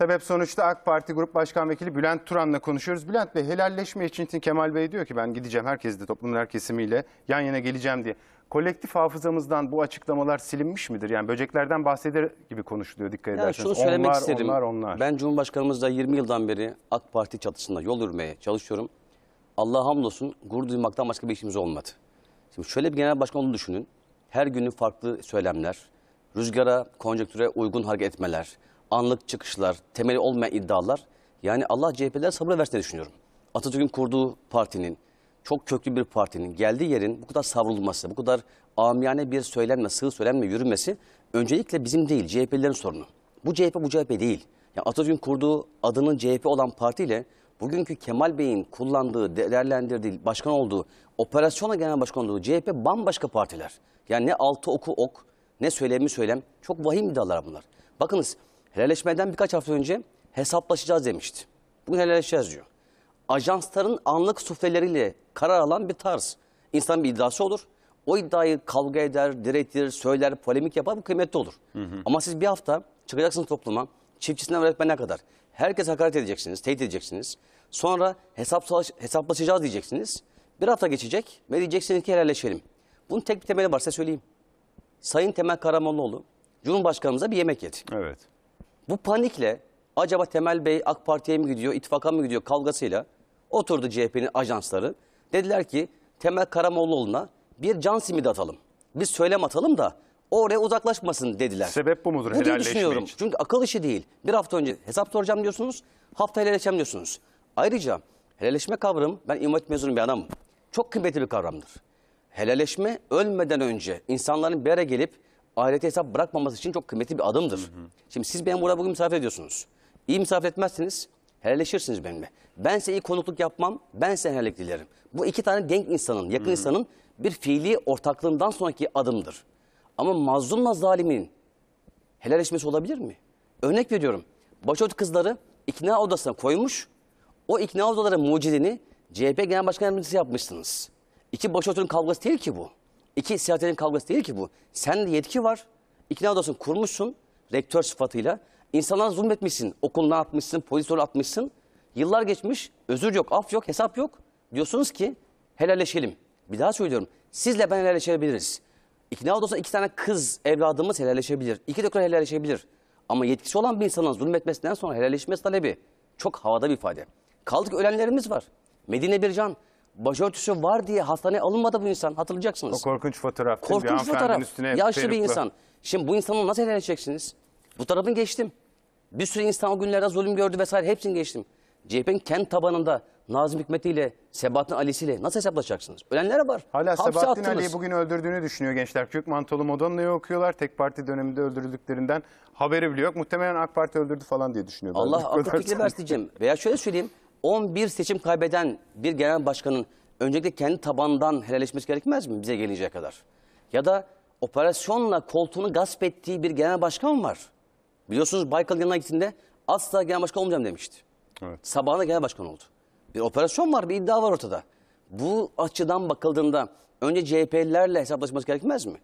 Sebep sonuçta AK Parti Grup Başkan Vekili Bülent Turan'la konuşuyoruz. Bülent Bey helalleşme için Kemal Bey diyor ki ben gideceğim herkesle toplumun her kesimiyle yan yana geleceğim diye. Kolektif hafızamızdan bu açıklamalar silinmiş midir? Yani böceklerden bahseder gibi konuşuluyor dikkat yani Şunu söylemek onlar, istedim. onlar, onlar. Ben Cumhurbaşkanımızla 20 yıldan beri AK Parti çatısında yol yürümeye çalışıyorum. Allah hamdolsun gurur duymaktan başka bir işimiz olmadı. Şimdi şöyle bir genel başkan düşünün. Her günü farklı söylemler, rüzgara, konjektüre uygun hareket etmeler, anlık çıkışlar, temeli olmayan iddialar. Yani Allah CHP'ler sabır versin diye düşünüyorum. Atatürk'ün kurduğu partinin, çok köklü bir partinin geldiği yerin bu kadar savrulması, bu kadar amiyane bir söylenme, sığ söylenme yürümesi öncelikle bizim değil, CHP'lilerin sorunu. Bu CHP bu CHP değil. Yani Atatürk'ün kurduğu adının CHP olan partiyle bugünkü Kemal Bey'in kullandığı, değerlendirdiği, başkan olduğu, operasyona genel başkan olduğu CHP bambaşka partiler. Yani ne altı oku ok, ne söylemi söylem. Çok vahim iddialar bunlar. Bakınız Helalleşmeden birkaç hafta önce hesaplaşacağız demişti. Bugün helalleşeceğiz diyor. Ajansların anlık sufleleriyle karar alan bir tarz. İnsanın bir iddiası olur. O iddiayı kavga eder, diretir, söyler, polemik yapar. Bu kıymetli olur. Hı hı. Ama siz bir hafta çıkacaksınız topluma. Çiftçisinden öğretmenine kadar. Herkes hakaret edeceksiniz, tehdit edeceksiniz. Sonra hesap, hesaplaşacağız diyeceksiniz. Bir hafta geçecek ve diyeceksiniz ki helalleşelim. Bunun tek bir temeli varsa söyleyeyim. Sayın Temel Karamollaoğlu Cumhurbaşkanımıza bir yemek yedi. Evet. Bu panikle acaba Temel Bey AK Parti'ye mi gidiyor, ittifaka mı gidiyor kavgasıyla oturdu CHP'nin ajansları. Dediler ki Temel Karamollaoğlu'na bir can simidi atalım. Bir söylem atalım da oraya uzaklaşmasın dediler. Sebep bu mudur Bunu düşünüyorum. Için? Çünkü akıl işi değil. Bir hafta önce hesap soracağım diyorsunuz, hafta helalleşeceğim diyorsunuz. Ayrıca helalleşme kavramı, ben imam mezunu bir adamım. Çok kıymetli bir kavramdır. Helalleşme ölmeden önce insanların bir araya gelip ahirete hesap bırakmaması için çok kıymetli bir adımdır. Hı hı. Şimdi siz benim burada bugün misafir ediyorsunuz. İyi misafir etmezsiniz, helalleşirsiniz benimle. Ben size iyi konukluk yapmam, ben size helallik dilerim. Bu iki tane denk insanın, yakın hı hı. insanın bir fiili ortaklığından sonraki adımdır. Ama mazlumla zalimin helalleşmesi olabilir mi? Örnek veriyorum. Başörtü kızları ikna odasına koymuş. O ikna odaları mucidini CHP Genel Başkan Yardımcısı yapmışsınız. İki başörtünün kavgası değil ki bu. İki siyasetin kavgası değil ki bu. Sen yetki var. İkna odasını kurmuşsun rektör sıfatıyla. İnsanlara zulmetmişsin. Okuluna atmışsın, polis rolü atmışsın. Yıllar geçmiş, özür yok, af yok, hesap yok. Diyorsunuz ki helalleşelim. Bir daha söylüyorum. Sizle ben helalleşebiliriz. İkna odasında iki tane kız evladımız helalleşebilir. İki doktor helalleşebilir. Ama yetkisi olan bir insanın zulmetmesinden sonra helalleşmesi talebi çok havada bir ifade. Kaldık ölenlerimiz var. Medine bir can. Başörtüsü var diye hastaneye alınmadı bu insan. Hatırlayacaksınız. O korkunç fotoğraf. Korkunç fotoğraf. Üstüne Yaşlı peruklu. bir insan. Şimdi bu insanla nasıl ele geçeceksiniz? Bu tarafını geçtim. Bir sürü insan o günlerde zulüm gördü vesaire hepsini geçtim. CHP'nin kent tabanında Nazım Hikmeti ile Sebahattin Ali'si ile nasıl hesaplaşacaksınız? Ölenlere var. Hala Hapse Sebahattin attınız. Ali'yi bugün öldürdüğünü düşünüyor gençler. Kürk mantolu Modonna'yı okuyorlar. Tek parti döneminde öldürdüklerinden haberi bile yok. Muhtemelen AK Parti öldürdü falan diye düşünüyor. Allah şey akıl fikri versin diyeceğim. Veya şöyle söyleyeyim. 11 seçim kaybeden bir genel başkanın öncelikle kendi tabandan helalleşmesi gerekmez mi bize geleceğe kadar? Ya da operasyonla koltuğunu gasp ettiği bir genel başkan var. Biliyorsunuz Baykal yanına gittiğinde asla genel başkan olmayacağım demişti. Evet. Sabahına genel başkan oldu. Bir operasyon var, bir iddia var ortada. Bu açıdan bakıldığında önce CHP'lilerle hesaplaşması gerekmez mi?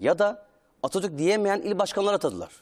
Ya da Atatürk diyemeyen il başkanları atadılar.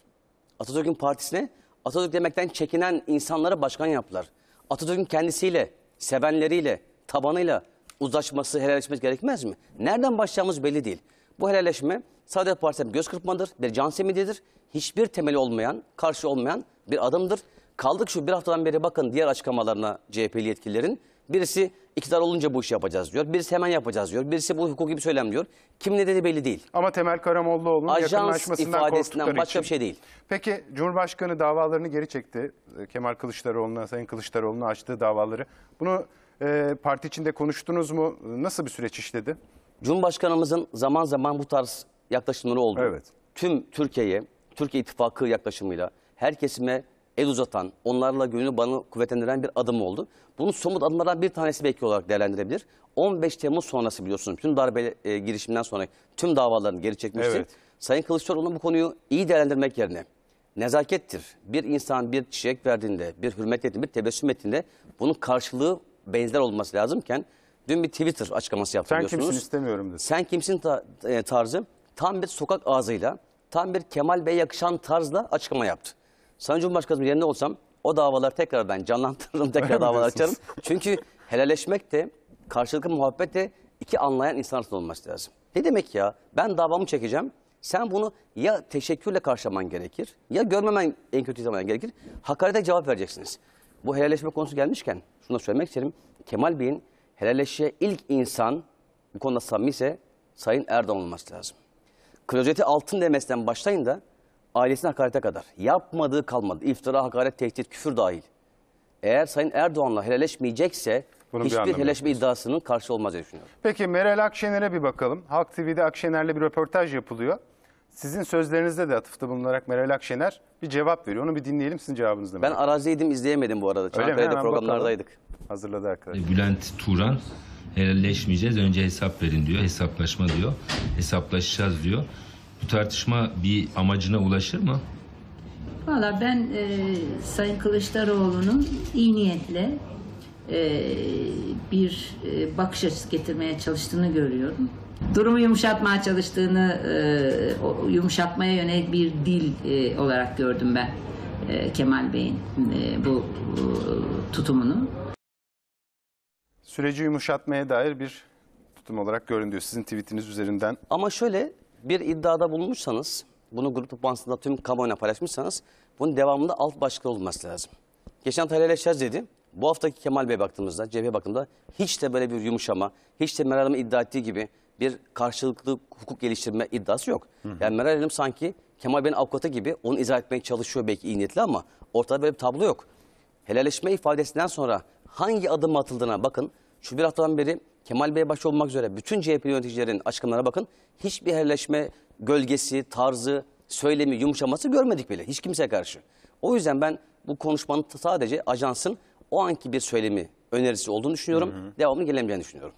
Atatürk'ün partisine Atatürk demekten çekinen insanlara başkan yaptılar. Atatürk'ün kendisiyle, sevenleriyle, tabanıyla uzlaşması, helalleşmesi gerekmez mi? Nereden başlayacağımız belli değil. Bu helalleşme Saadet Partisi'nin göz kırpmadır, bir can semididir. Hiçbir temeli olmayan, karşı olmayan bir adımdır. Kaldık şu bir haftadan beri bakın diğer açıklamalarına CHP'li yetkililerin. Birisi iktidar olunca bu işi yapacağız diyor. Birisi hemen yapacağız diyor. Birisi bu hukuki bir söylem diyor. Kim ne dedi belli değil. Ama Temel Karamollaoğlu'nun Ajans yakınlaşmasından ifadesinden başka için. bir şey değil. Peki Cumhurbaşkanı davalarını geri çekti. Ee, Kemal Kılıçdaroğlu'na, Sayın Kılıçdaroğlu'na açtığı davaları. Bunu e, parti içinde konuştunuz mu? Nasıl bir süreç işledi? Cumhurbaşkanımızın zaman zaman bu tarz yaklaşımları oldu. Evet. Tüm Türkiye'ye, Türkiye İttifakı yaklaşımıyla her kesime el uzatan, onlarla gönül bana kuvvetlendiren bir adım oldu. Bunun somut adımlardan bir tanesi belki olarak değerlendirebilir. 15 Temmuz sonrası biliyorsunuz tüm darbe e, girişiminden sonra tüm davaların geri çekmişti. Evet. Sayın Kılıçdaroğlu'nun bu konuyu iyi değerlendirmek yerine nezakettir. Bir insan bir çiçek verdiğinde, bir hürmet ettiğinde, bir tebessüm ettiğinde bunun karşılığı benzer olması lazımken dün bir Twitter açıklaması yaptı Sen kimsin istemiyorum dedi. Sen kimsin ta, e, tarzı tam bir sokak ağzıyla, tam bir Kemal Bey yakışan tarzla açıklama yaptı. Sayın Cumhurbaşkanım yerinde olsam o davalar tekrar ben canlandırırım, tekrar davalar açarım. Çünkü helalleşmek de karşılıklı muhabbet de iki anlayan insan arasında olması lazım. Ne demek ya? Ben davamı çekeceğim. Sen bunu ya teşekkürle karşılaman gerekir, ya görmemen en kötü zaman gerekir. Hakarete cevap vereceksiniz. Bu helalleşme konusu gelmişken şunu da söylemek isterim. Kemal Bey'in helalleşe ilk insan bu konuda samimi ise Sayın Erdoğan olması lazım. Klozeti altın demesinden başlayın da ailesine hakarete kadar yapmadığı kalmadı. İftira, hakaret, tehdit, küfür dahil. Eğer Sayın Erdoğan'la helalleşmeyecekse bunun Hiçbir bir helalleşme iddiasının karşı olmaz diye düşünüyorum. Peki Meral Akşener'e bir bakalım. Halk TV'de Akşener'le bir röportaj yapılıyor. Sizin sözlerinizde de atıfta bulunarak Meral Akşener bir cevap veriyor. Onu bir dinleyelim sizin cevabınızı. Ben arazideydim izleyemedim bu arada. Çanakkale'de programlardaydık. Bakalım. Hazırladı arkadaşlar. Bülent Turan helalleşmeyeceğiz önce hesap verin diyor. Hesaplaşma diyor. Hesaplaşacağız diyor. Bu tartışma bir amacına ulaşır mı? Valla ben e, Sayın Kılıçdaroğlu'nun iyi niyetle e, bir e, bakış açısı getirmeye çalıştığını görüyorum. Durumu yumuşatmaya çalıştığını, e, yumuşatmaya yönelik bir dil e, olarak gördüm ben e, Kemal Bey'in e, bu e, tutumunu. Süreci yumuşatmaya dair bir tutum olarak göründü. Sizin tweetiniz üzerinden. Ama şöyle bir iddiada bulunmuşsanız, bunu grup toplantısında tüm kamuoyuna paylaşmışsanız, bunun devamında alt başka olması lazım. Geçen Talha Leşer dedi, bu haftaki Kemal Bey baktığımızda, CHP bakımında hiç de böyle bir yumuşama, hiç de Meral Hanım iddia ettiği gibi bir karşılıklı hukuk geliştirme iddiası yok. hı. Yani Meral Hanım sanki Kemal Bey'in avukatı gibi onu izah etmeye çalışıyor belki iyi niyetli ama ortada böyle bir tablo yok. Helalleşme ifadesinden sonra hangi adım atıldığına bakın. Şu bir haftadan beri Kemal Bey başta olmak üzere bütün CHP yöneticilerin açıklamalarına bakın. Hiçbir herleşme gölgesi, tarzı, söylemi, yumuşaması görmedik bile hiç kimseye karşı. O yüzden ben bu konuşmanın sadece ajansın o anki bir söylemi önerisi olduğunu düşünüyorum. Hı hı. Devamlı gelemeyeceğini düşünüyorum.